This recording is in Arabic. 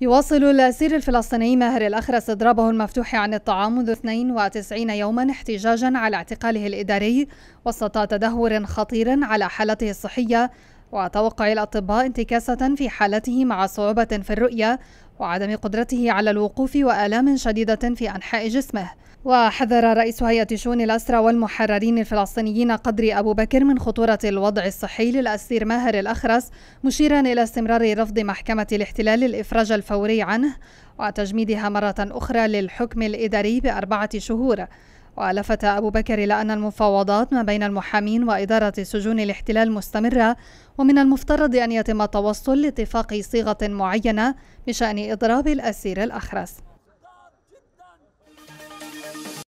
يواصل الأسير الفلسطيني ماهر الأخرس إضرابه المفتوح عن الطعام منذ 92 يوما احتجاجا على اعتقاله الإداري وسط تدهور خطير على حالته الصحية وتوقع الأطباء انتكاسة في حالته مع صعوبة في الرؤية وعدم قدرته على الوقوف وآلام شديدة في أنحاء جسمه وحذر رئيس هيئة شؤون الأسرى والمحررين الفلسطينيين قدري أبو بكر من خطورة الوضع الصحي للأسير ماهر الأخرس مشيرا إلى استمرار رفض محكمة الاحتلال الإفراج الفوري عنه وتجميدها مرة أخرى للحكم الإداري بأربعة شهور ولفت أبو بكر إلى أن المفاوضات ما بين المحامين وإدارة سجون الاحتلال مستمرة ومن المفترض أن يتم التوصل لاتفاق صيغة معينة بشأن إضراب الأسير الأخرس